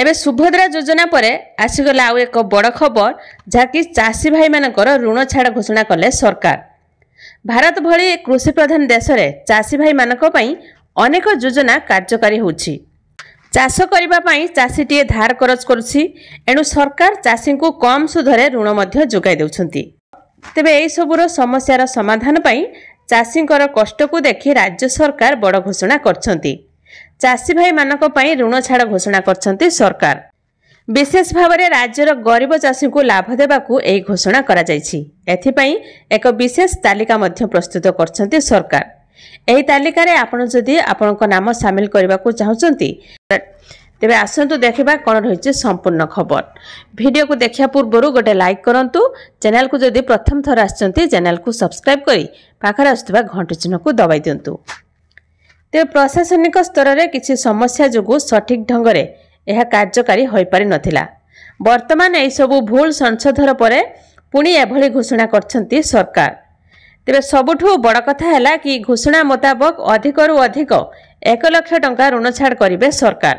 ଏବେ ସୁଭଦ୍ରା ଯୋଜନା ପରେ ଆସିଗଲା ଆଉ ଏକ ବଡ଼ ଖବର ଯାହାକି ଚାଷୀ ଭାଇମାନଙ୍କର ଋଣ ଛାଡ଼ ଘୋଷଣା କଲେ ସରକାର ଭାରତ ଭଳି କୃଷି ପ୍ରଧାନ ଦେଶରେ ଚାଷୀ ଭାଇମାନଙ୍କ ପାଇଁ ଅନେକ ଯୋଜନା କାର୍ଯ୍ୟକାରୀ ହେଉଛି ଚାଷ କରିବା ପାଇଁ ଚାଷୀଟିଏ ଧାର କରଜ କରୁଛି ଏଣୁ ସରକାର ଚାଷୀଙ୍କୁ କମ୍ ସୁଧରେ ଋଣ ମଧ୍ୟ ଯୋଗାଇ ଦେଉଛନ୍ତି ତେବେ ଏହିସବୁର ସମସ୍ୟାର ସମାଧାନ ପାଇଁ ଚାଷୀଙ୍କର କଷ୍ଟକୁ ଦେଖି ରାଜ୍ୟ ସରକାର ବଡ଼ ଘୋଷଣା କରିଛନ୍ତି ଚାଷୀ ଭାଇମାନଙ୍କ ପାଇଁ ଋଣ ଛାଡ଼ ଘୋଷଣା କରିଛନ୍ତି ସରକାର ବିଶେଷ ଭାବରେ ରାଜ୍ୟର ଗରିବ ଚାଷୀଙ୍କୁ ଲାଭ ଦେବାକୁ ଏହି ଘୋଷଣା କରାଯାଇଛି ଏଥିପାଇଁ ଏକ ବିଶେଷ ତାଲିକା ମଧ୍ୟ ପ୍ରସ୍ତୁତ କରିଛନ୍ତି ସରକାର ଏହି ତାଲିକାରେ ଆପଣ ଯଦି ଆପଣଙ୍କ ନାମ ସାମିଲ କରିବାକୁ ଚାହୁଁଛନ୍ତି ତେବେ ଆସନ୍ତୁ ଦେଖିବା କ'ଣ ରହିଛି ସମ୍ପୂର୍ଣ୍ଣ ଖବର ଭିଡ଼ିଓକୁ ଦେଖିବା ପୂର୍ବରୁ ଗୋଟିଏ ଲାଇକ୍ କରନ୍ତୁ ଚ୍ୟାନେଲକୁ ଯଦି ପ୍ରଥମ ଥର ଆସିଛନ୍ତି ଚ୍ୟାନେଲକୁ ସବସ୍କ୍ରାଇବ୍ କରି ପାଖରେ ଆସୁଥିବା ଘଣ୍ଟି ଚିହ୍ନକୁ ଦବାଇ ଦିଅନ୍ତୁ ତେବେ ପ୍ରଶାସନିକ ସ୍ତରରେ କିଛି ସମସ୍ୟା ଯୋଗୁଁ ସଠିକ୍ ଢଙ୍ଗରେ ଏହା କାର୍ଯ୍ୟକାରୀ ହୋଇପାରିନଥିଲା ବର୍ତ୍ତମାନ ଏହିସବୁ ଭୁଲ ସଂଶୋଧନ ପରେ ପୁଣି ଏଭଳି ଘୋଷଣା କରିଛନ୍ତି ସରକାର ତେବେ ସବୁଠୁ ବଡ଼ କଥା ହେଲା କି ଘୋଷଣା ମୁତାବକ ଅଧିକରୁ ଅଧିକ ଏକ ଲକ୍ଷ ଟଙ୍କା ଋଣ ଛାଡ଼ କରିବେ ସରକାର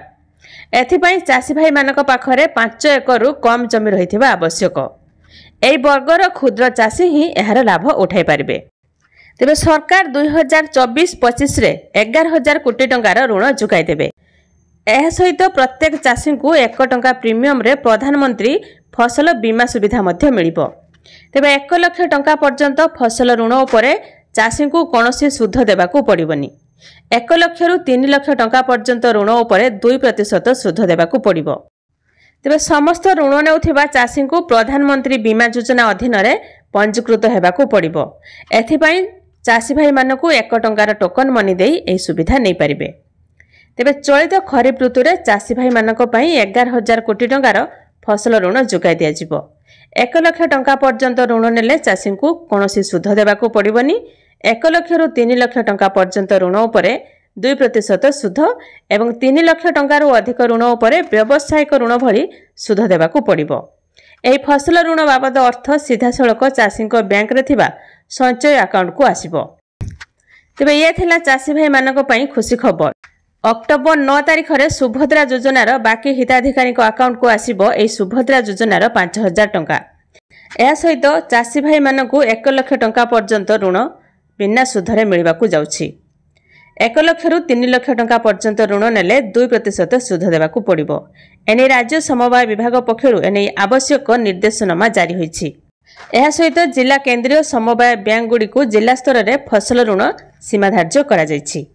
ଏଥିପାଇଁ ଚାଷୀଭାଇମାନଙ୍କ ପାଖରେ ପାଞ୍ଚ ଏକରରୁ କମ୍ ଜମି ରହିଥିବା ଆବଶ୍ୟକ ଏହି ବର୍ଗର କ୍ଷୁଦ୍ର ଚାଷୀ ହିଁ ଏହାର ଲାଭ ଉଠାଇପାରିବେ ତେବେ ସରକାର ଦୁଇ ହଜାର ଚବିଶ ପଚିଶରେ ଏଗାର ହଜାର କୋଟି ଟଙ୍କାର ଋଣ ଯୋଗାଇଦେବେ ଏହା ସହିତ ପ୍ରତ୍ୟେକ ଚାଷୀଙ୍କୁ ଏକ ଟଙ୍କା ପ୍ରିମିୟମ୍ରେ ପ୍ରଧାନମନ୍ତ୍ରୀ ଫସଲ ବୀମା ସୁବିଧା ମଧ୍ୟ ମିଳିବ ତେବେ ଏକ ଲକ୍ଷ ଟଙ୍କା ପର୍ଯ୍ୟନ୍ତ ଫସଲ ଋଣ ଉପରେ ଚାଷୀଙ୍କୁ କୌଣସି ସୁଧ ଦେବାକୁ ପଡ଼ିବନି ଏକ ଲକ୍ଷରୁ ତିନି ଲକ୍ଷ ଟଙ୍କା ପର୍ଯ୍ୟନ୍ତ ଋଣ ଉପରେ ଦୁଇ ପ୍ରତିଶତ ସୁଧ ଦେବାକୁ ପଡ଼ିବ ତେବେ ସମସ୍ତ ଋଣ ନେଉଥିବା ଚାଷୀଙ୍କୁ ପ୍ରଧାନମନ୍ତ୍ରୀ ବୀମା ଯୋଜନା ଅଧୀନରେ ପଞ୍ଜୀକୃତ ହେବାକୁ ପଡ଼ିବ ଏଥିପାଇଁ ଚାଷୀ ଭାଇମାନଙ୍କୁ ଏକ ଟଙ୍କାର ଟୋକନ ମନି ଦେଇ ଏହି ସୁବିଧା ନେଇପାରିବେ ତେବେ ଚଳିତ ଖରିଫ ଋତୁରେ ଚାଷୀ ଭାଇମାନଙ୍କ ପାଇଁ ଏଗାର ହଜାର କୋଟି ଟଙ୍କାର ଫସଲ ଋଣ ଯୋଗାଇ ଦିଆଯିବ ଏକ ଲକ୍ଷ ଟଙ୍କା ପର୍ଯ୍ୟନ୍ତ ଋଣ ନେଲେ ଚାଷୀଙ୍କୁ କୌଣସି ସୁଧ ଦେବାକୁ ପଡ଼ିବନି ଏକ ଲକ୍ଷରୁ ତିନି ଲକ୍ଷ ଟଙ୍କା ପର୍ଯ୍ୟନ୍ତ ଋଣ ଉପରେ ଦୁଇ ପ୍ରତିଶତ ସୁଧ ଏବଂ ତିନି ଲକ୍ଷ ଟଙ୍କାରୁ ଅଧିକ ଋଣ ଉପରେ ବ୍ୟବସାୟିକ ଋଣ ଭଳି ସୁଧ ଦେବାକୁ ପଡ଼ିବ ଏହି ଫସଲ ଋଣ ବାବଦ ଅର୍ଥ ସିଧାସଳଖ ଚାଷୀଙ୍କ ବ୍ୟାଙ୍କରେ ଥିବା ସଞ୍ଚୟ ଆକାଉଣ୍ଟକୁ ଆସିବ ତେବେ ଏହା ଥିଲା ଚାଷୀ ଭାଇମାନଙ୍କ ପାଇଁ ଖୁସି ଖବର ଅକ୍ଟୋବର ନଅ ତାରିଖରେ ସୁଭଦ୍ରା ଯୋଜନାର ବାକି ହିତାଧିକାରୀଙ୍କ ଆକାଉଣ୍ଟକୁ ଆସିବ ଏହି ସୁଭଦ୍ରା ଯୋଜନାର ପାଞ୍ଚ ହଜାର ଟଙ୍କା ଏହା ସହିତ ଚାଷୀ ଭାଇମାନଙ୍କୁ ଏକ ଲକ୍ଷ ଟଙ୍କା ପର୍ଯ୍ୟନ୍ତ ଋଣ ବିନା ସୁଧରେ ମିଳିବାକୁ ଯାଉଛି ଏକ ଲକ୍ଷରୁ ତିନି ଲକ୍ଷ ଟଙ୍କା ପର୍ଯ୍ୟନ୍ତ ଋଣ ନେଲେ ଦୁଇ ପ୍ରତିଶତ ସୁଧ ଦେବାକୁ ପଡ଼ିବ ଏନେଇ ରାଜ୍ୟ ସମବାୟ ବିଭାଗ ପକ୍ଷରୁ ଏନେଇ ଆବଶ୍ୟକ ନିର୍ଦ୍ଦେଶନାମା ଜାରି ହୋଇଛି ଏହା ସହିତ ଜିଲ୍ଲା କେନ୍ଦ୍ରୀୟ ସମବାୟ ବ୍ୟାଙ୍କଗୁଡ଼ିକୁ ଜିଲ୍ଲା ସ୍ତରରେ ଫସଲ ଋଣ ସୀମାଧାର୍ଯ୍ୟ କରାଯାଇଛି